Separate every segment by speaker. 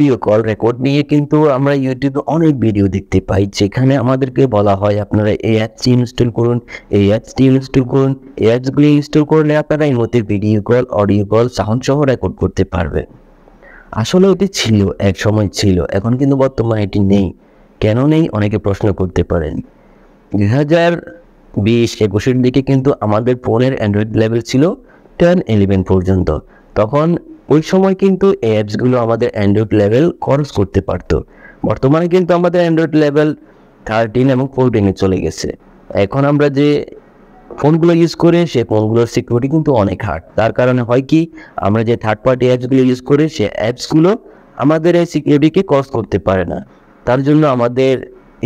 Speaker 1: video call record নিয়ে কিন্তু আমরা ইউটিউবে অনেক ভিডিও দেখতে পাই যেখানে আমাদেরকে বলা হয় আপনারা এই অ্যাপসটি ইনস্টল করুন এই অ্যাপসটি ইনস্টল করুন এই অ্যাপসগুলি ইনস্টল করলে আপনারা এই মধ্যে video call audio call sound সহ রেকর্ড করতে পারবে আসলে এটি ছিল এক সময় ছিল এখন কিন্তু বর্তমানে এটি নেই কেন নেই অনেকে প্রশ্ন করতে পারেন দুই হাজার বিশ একুশের দিকে কিন্তু আমাদের ফোনের অ্যান্ড্রয়েড লেভেল ছিল টেন ইলেভেন পর্যন্ত তখন ওই সময় কিন্তু এই অ্যাপসগুলো আমাদের অ্যান্ড্রয়েড লেভেল খরচ করতে পারত বর্তমানে কিন্তু আমাদের অ্যান্ড্রয়েড লেভেল থার্টিন এবং ফোরটিনে চলে গেছে এখন আমরা যে ফোনগুলো ইউজ করে সে ফোনগুলোর সিকিউরিটি কিন্তু অনেক হার্ড তার কারণে হয় কি আমরা যে থার্ড পার্টি অ্যাপসগুলো ইউজ করে সে অ্যাপসগুলো আমাদের এই সিকিউরিটিকে ক্রস করতে পারে না তার জন্য আমাদের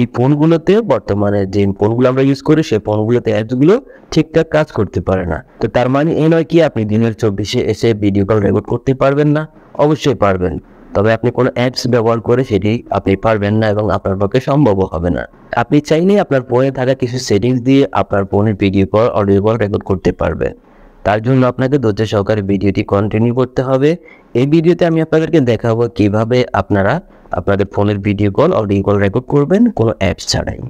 Speaker 1: এই ফোনগুলোতে বর্তমানে যে ফোনগুলো আমরা ইউজ করি সেই ফোনগুলোতে অ্যাপসগুলো ঠিকঠাক কাজ করতে পারে না তো তার মানে এই নয় কি আপনি দিনের চব্বিশে এসে ভিডিও কল রেকর্ড করতে পারবেন না অবশ্যই পারবেন তবে আপনি কোনো অ্যাপস ব্যবহার করে সেটি আপনি পারবেন না এবং আপনার পক্ষে সম্ভবও হবে না আপনি চাইলেই আপনার ফোনে থাকা কিছু সেটিংস দিয়ে আপনার ফোনের video call audio call record করতে পারবে তার জন্য আপনাকে ধৈর্য সহকারে ভিডিওটি কন্টিনিউ করতে হবে এই ভিডিওতে আমি আপনাদেরকে দেখাবো কিভাবে আপনারা আপনাদের ফোনের video call audio call record করবেন কোনো অ্যাপস ছাড়াই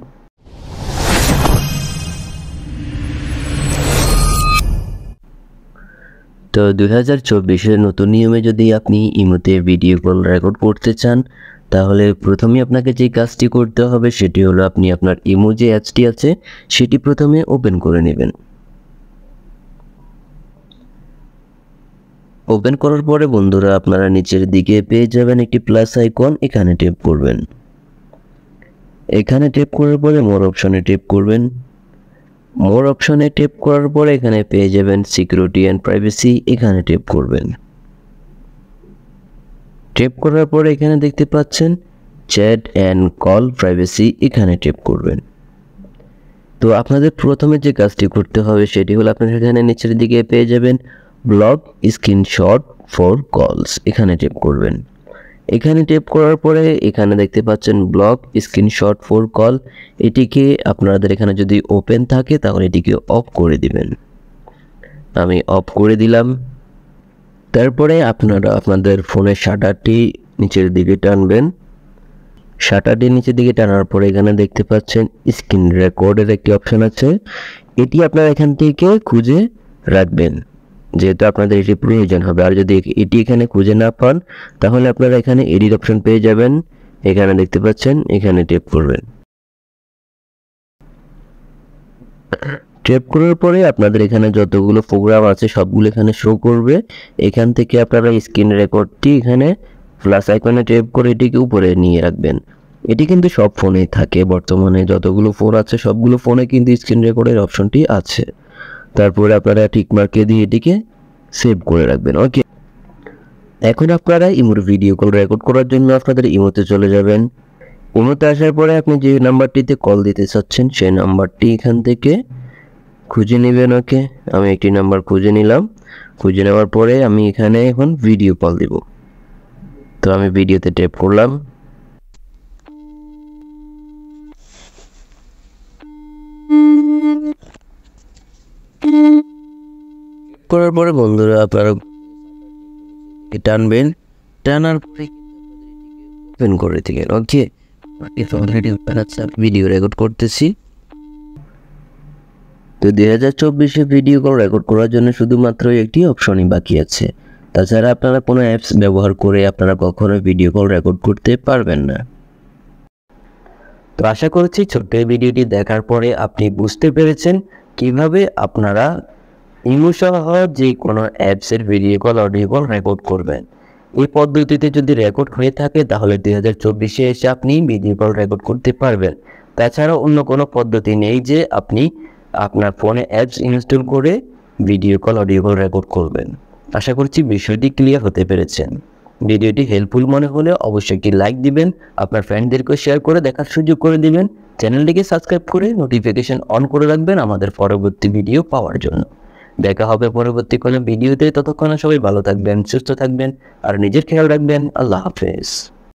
Speaker 1: তো দু হাজার চব্বিশের নতুন নিয়মে যদি আপনি ইমোতে ভিডিও কল রেকর্ড করতে চান তাহলে প্রথমে আপনাকে যে কাজটি করতে হবে সেটি হলো আপনি আপনার ইমো যে অ্যাপসটি আছে সেটি প্রথমে ওপেন করে নেবেন ওপেন করার পরে বন্ধুরা আপনারা নিচের দিকে পেয়ে যাবেন একটি প্লাস আইকন এখানে টেপ করবেন এখানে টেপ করার পরে মোর অপশনে টেপ করবেন মোর অপশনে টেপ করার পরে এখানে পেয়ে যাবেন সিকিউরিটি অ্যান্ড প্রাইভেসি এখানে টেপ করবেন টেপ করার পরে এখানে দেখতে পাচ্ছেন চ্যাট অ্যান্ড কল প্রাইভেসি এখানে টেপ করবেন তো আপনাদের প্রথমে যে কাজটি করতে হবে সেটি হলো আপনারা এখানে নিচের দিকে পেয়ে যাবেন ব্লক স্ক্রিনশট ফর কলস এখানে টেপ করবেন এখানে টেপ করার পরে এখানে দেখতে পাচ্ছেন ব্লক স্ক্রিনশট ফর কল এটিকে আপনাদের এখানে যদি ওপেন থাকে তাহলে এটিকে অফ করে দিবেন আমি অফ করে দিলাম তারপরে আপনারা আপনাদের ফোনের শাটারটি নিচের দিকে টানবেন শাটারটি নিচের দিকে টানার পরে এখানে দেখতে পাচ্ছেন স্ক্রিন রেকর্ডের একটি অপশন আছে এটি আপনারা এখান থেকে খুঁজে রাখবেন যেহেতু আপনাদের এটি প্রয়োজন হবে আর যদি এটি এখানে খুঁজে না পান তাহলে আপনারা এখানে এডিট অপশন পেয়ে যাবেন এখানে দেখতে পাচ্ছেন এখানে টেপ করবেন টেপ করার পরে আপনাদের এখানে যতগুলো প্রোগ্রাম আছে সবগুলো এখানে শো করবে এখান থেকে আপনারা স্ক্রিন রেকর্ডটি এখানে প্লাস আইকনে টেপ করে এটিকে উপরে নিয়ে রাখবেন এটি কিন্তু সব ফোনেই থাকে বর্তমানে যতগুলো ফোন আছে সবগুলো ফোনে কিন্তু স্ক্রিন রেকর্ডের অপশনটি আছে তারপরে আপনারা টিকমার্কে দিয়ে এটিকে সেভ করে রাখবেন ওকে এখন আপনারা ইমোর ভিডিও কল রেকর্ড করার জন্য আপনাদের ইমোতে চলে যাবেন ইমোতে আসার পরে আপনি যে নাম্বারটিতে কল দিতে চাচ্ছেন সেই নাম্বারটি এখান থেকে খুঁজে নেবেন ওকে আমি একটি নাম্বার খুঁজে নিলাম খুঁজে নেওয়ার পরে আমি এখানে এখন ভিডিও কল দিব তো আমি ভিডিওতে টেপ করলাম করার পরে বন্ধুরা আপনারা টানবেন টানার ওপেন করে দিবেন ওকে ভিডিও রেকর্ড করতেছি তো দুই হাজার চব্বিশে ভিডিও কল রেকর্ড করার জন্য শুধুমাত্র একটি অপশনই বাকি আছে তাছাড়া আপনারা কোনো অ্যাপস ব্যবহার করে আপনারা কখনো ভিডিও কল রেকর্ড করতে পারবেন না তো আশা করছি ছোট্ট ভিডিওটি দেখার পরে আপনি বুঝতে পেরেছেন কিভাবে আপনারা ইমো সহ যে কোনো অ্যাপসের video call audio call record করবেন এই পদ্ধতিতে যদি রেকর্ড হয়ে থাকে তাহলে দুই হাজার চব্বিশে এসে আপনি ভিডিও কল রেকর্ড করতে পারবেন তাছাড়া অন্য কোনো পদ্ধতি নেই যে আপনি আপনার ফোনে অ্যাপস ইনস্টল করে video call audio call record করবেন আশা করছি বিষয়টি ক্লিয়ার হতে পেরেছেন ভিডিওটি হেল্পফুল মনে হলে অবশ্যই একটি লাইক দিবেন আপনার ফ্রেন্ডদেরকে শেয়ার করে দেখার সুযোগ করে দিবেন চ্যানেলটিকে সাবস্ক্রাইব করে নোটিফিকেশন অন করে রাখবেন আমাদের পরবর্তী ভিডিও পাওয়ার জন্য দেখা হবে পরবর্তী কোনো ভিডিওতে ততক্ষণ সবাই ভালো থাকবেন সুস্থ থাকবেন আর নিজের খেয়াল রাখবেন আল্লাহ হাফেজ